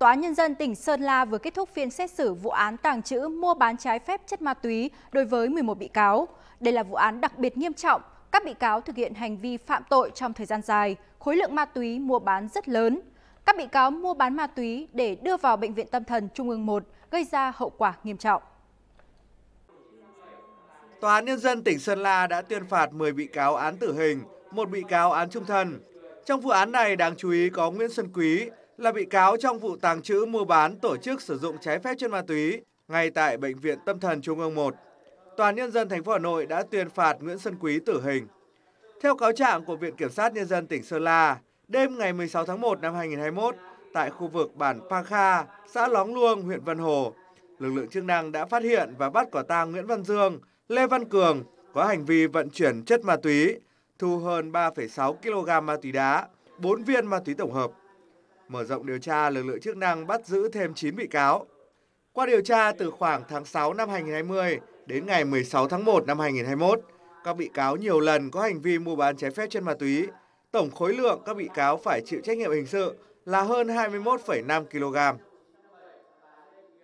Tòa Nhân dân tỉnh Sơn La vừa kết thúc phiên xét xử vụ án tàng trữ mua bán trái phép chất ma túy đối với 11 bị cáo. Đây là vụ án đặc biệt nghiêm trọng, các bị cáo thực hiện hành vi phạm tội trong thời gian dài, khối lượng ma túy mua bán rất lớn. Các bị cáo mua bán ma túy để đưa vào Bệnh viện Tâm thần Trung ương 1, gây ra hậu quả nghiêm trọng. Tòa án Nhân dân tỉnh Sơn La đã tuyên phạt 10 bị cáo án tử hình, một bị cáo án trung thân. Trong vụ án này đáng chú ý có Nguyễn Xuân Quý, là bị cáo trong vụ tàng trữ mua bán tổ chức sử dụng trái phép chất ma túy ngay tại Bệnh viện Tâm thần Trung ương 1. Tòa Nhân dân thành phố Hà Nội đã tuyên phạt Nguyễn Xuân Quý tử hình. Theo cáo trạng của Viện Kiểm sát Nhân dân tỉnh Sơn La, đêm ngày 16 tháng 1 năm 2021, tại khu vực bản Pa Kha, xã Lóng Luông, huyện Vân Hồ, lực lượng chức năng đã phát hiện và bắt quả tang Nguyễn Văn Dương, Lê Văn Cường có hành vi vận chuyển chất ma túy, thu hơn 3,6 kg ma túy đá, 4 viên ma túy tổng hợp. Mở rộng điều tra, lực lượng chức năng bắt giữ thêm 9 bị cáo. Qua điều tra, từ khoảng tháng 6 năm 2020 đến ngày 16 tháng 1 năm 2021, các bị cáo nhiều lần có hành vi mua bán trái phép chân ma túy. Tổng khối lượng các bị cáo phải chịu trách nhiệm hình sự là hơn 21,5 kg.